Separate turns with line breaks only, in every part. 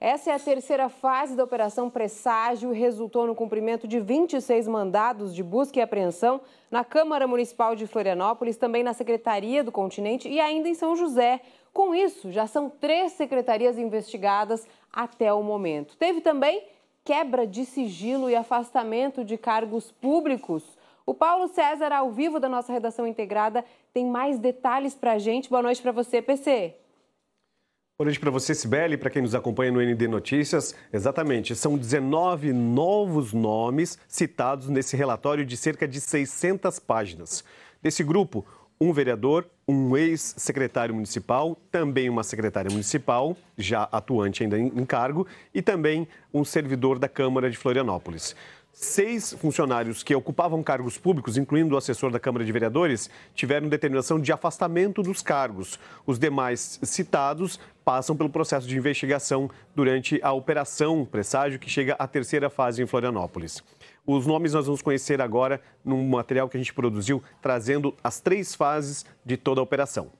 Essa é a terceira fase da Operação Presságio e resultou no cumprimento de 26 mandados de busca e apreensão na Câmara Municipal de Florianópolis, também na Secretaria do Continente e ainda em São José. Com isso, já são três secretarias investigadas até o momento. Teve também quebra de sigilo e afastamento de cargos públicos. O Paulo César, ao vivo da nossa redação integrada, tem mais detalhes para a gente. Boa noite para você, PC. Boa noite para você, Sibeli, para quem nos acompanha no ND Notícias. Exatamente, são 19 novos nomes citados nesse relatório de cerca de 600 páginas. Desse grupo, um vereador, um ex-secretário municipal, também uma secretária municipal, já atuante ainda em cargo, e também um servidor da Câmara de Florianópolis seis funcionários que ocupavam cargos públicos, incluindo o assessor da Câmara de Vereadores, tiveram determinação de afastamento dos cargos. Os demais citados passam pelo processo de investigação durante a Operação Presságio, que chega à terceira fase em Florianópolis. Os nomes nós vamos conhecer agora no material que a gente produziu, trazendo as três fases de toda a operação.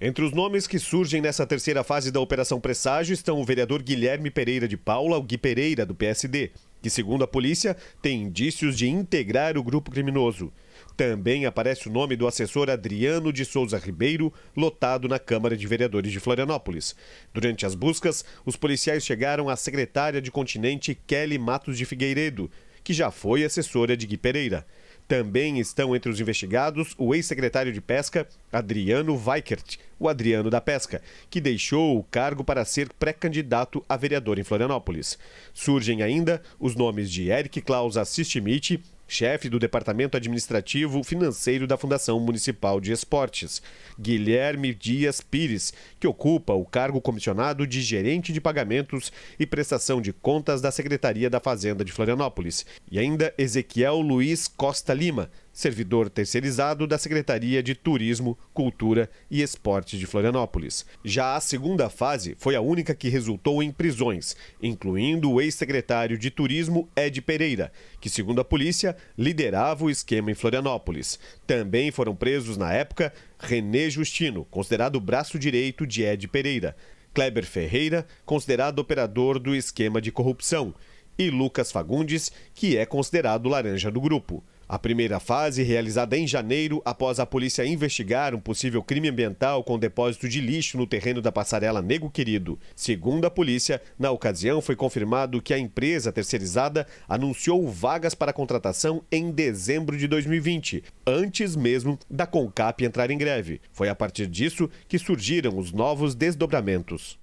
Entre os nomes que surgem nessa terceira fase da Operação Presságio estão o vereador Guilherme Pereira de Paula, o Gui Pereira, do PSD, que, segundo a polícia, tem indícios de integrar o grupo criminoso. Também aparece o nome do assessor Adriano de Souza Ribeiro, lotado na Câmara de Vereadores de Florianópolis. Durante as buscas, os policiais chegaram à secretária de continente Kelly Matos de Figueiredo, que já foi assessora de Gui Pereira. Também estão entre os investigados o ex-secretário de Pesca, Adriano Weikert, o Adriano da Pesca, que deixou o cargo para ser pré-candidato a vereador em Florianópolis. Surgem ainda os nomes de Eric Klaus Assistimite chefe do Departamento Administrativo Financeiro da Fundação Municipal de Esportes, Guilherme Dias Pires, que ocupa o cargo comissionado de gerente de pagamentos e prestação de contas da Secretaria da Fazenda de Florianópolis, e ainda Ezequiel Luiz Costa Lima, servidor terceirizado da Secretaria de Turismo, Cultura e Esporte de Florianópolis. Já a segunda fase foi a única que resultou em prisões, incluindo o ex-secretário de Turismo Ed Pereira, que, segundo a polícia, liderava o esquema em Florianópolis. Também foram presos na época René Justino, considerado braço direito de Ed Pereira, Kleber Ferreira, considerado operador do esquema de corrupção, e Lucas Fagundes, que é considerado laranja do grupo. A primeira fase, realizada em janeiro, após a polícia investigar um possível crime ambiental com depósito de lixo no terreno da passarela Nego Querido. Segundo a polícia, na ocasião foi confirmado que a empresa terceirizada anunciou vagas para contratação em dezembro de 2020, antes mesmo da CONCAP entrar em greve. Foi a partir disso que surgiram os novos desdobramentos.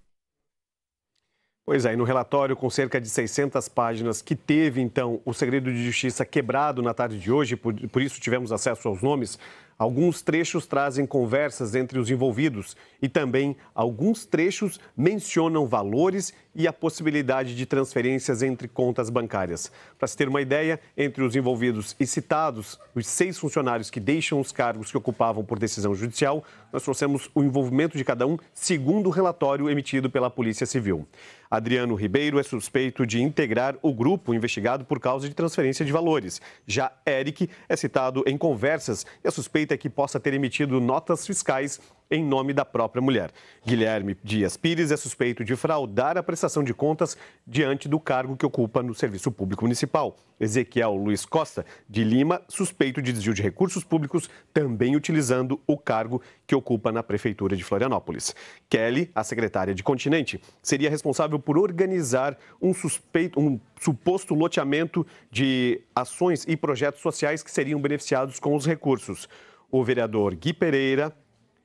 Pois é, e no relatório com cerca de 600 páginas que teve, então, o segredo de justiça quebrado na tarde de hoje, por, por isso tivemos acesso aos nomes, Alguns trechos trazem conversas entre os envolvidos e também alguns trechos mencionam valores e a possibilidade de transferências entre contas bancárias. Para se ter uma ideia, entre os envolvidos e citados, os seis funcionários que deixam os cargos que ocupavam por decisão judicial, nós trouxemos o envolvimento de cada um segundo o relatório emitido pela Polícia Civil. Adriano Ribeiro é suspeito de integrar o grupo investigado por causa de transferência de valores. Já Eric é citado em conversas e é suspeito suspeita é que possa ter emitido notas fiscais em nome da própria mulher. Guilherme Dias Pires é suspeito de fraudar a prestação de contas diante do cargo que ocupa no Serviço Público Municipal. Ezequiel Luiz Costa de Lima, suspeito de desvio de recursos públicos, também utilizando o cargo que ocupa na Prefeitura de Florianópolis. Kelly, a secretária de Continente, seria responsável por organizar um suspeito, um suposto loteamento de ações e projetos sociais que seriam beneficiados com os recursos. O vereador Gui Pereira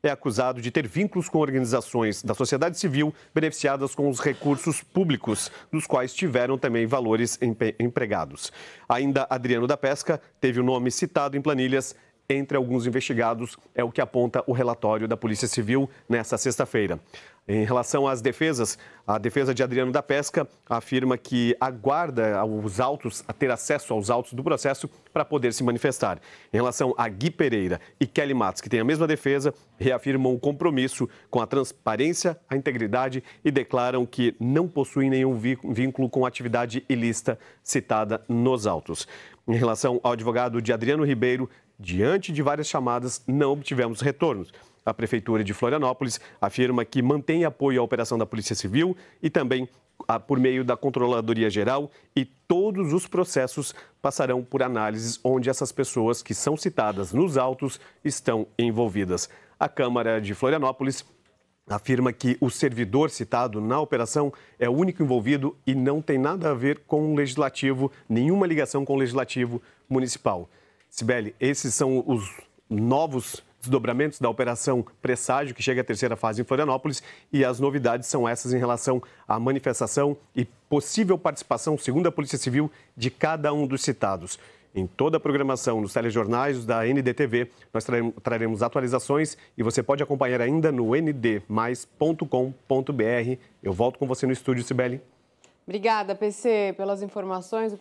é acusado de ter vínculos com organizações da sociedade civil beneficiadas com os recursos públicos, dos quais tiveram também valores empregados. Ainda Adriano da Pesca teve o nome citado em planilhas entre alguns investigados, é o que aponta o relatório da Polícia Civil nesta sexta-feira. Em relação às defesas, a defesa de Adriano da Pesca afirma que aguarda os autos, a ter acesso aos autos do processo para poder se manifestar. Em relação a Gui Pereira e Kelly Matos, que têm a mesma defesa, reafirmam o compromisso com a transparência, a integridade e declaram que não possuem nenhum vínculo com a atividade ilícita citada nos autos. Em relação ao advogado de Adriano Ribeiro, diante de várias chamadas, não obtivemos retornos. A Prefeitura de Florianópolis afirma que mantém apoio à operação da Polícia Civil e também ah, por meio da Controladoria Geral e todos os processos passarão por análises onde essas pessoas que são citadas nos autos estão envolvidas. A Câmara de Florianópolis afirma que o servidor citado na operação é o único envolvido e não tem nada a ver com o legislativo, nenhuma ligação com o legislativo municipal. Sibeli, esses são os novos desdobramentos da Operação Presságio, que chega à terceira fase em Florianópolis, e as novidades são essas em relação à manifestação e possível participação, segundo a Polícia Civil, de cada um dos citados. Em toda a programação, nos telejornais da NDTV, nós traremos atualizações e você pode acompanhar ainda no ndmais.com.br. Eu volto com você no estúdio, Sibeli. Obrigada, PC, pelas informações.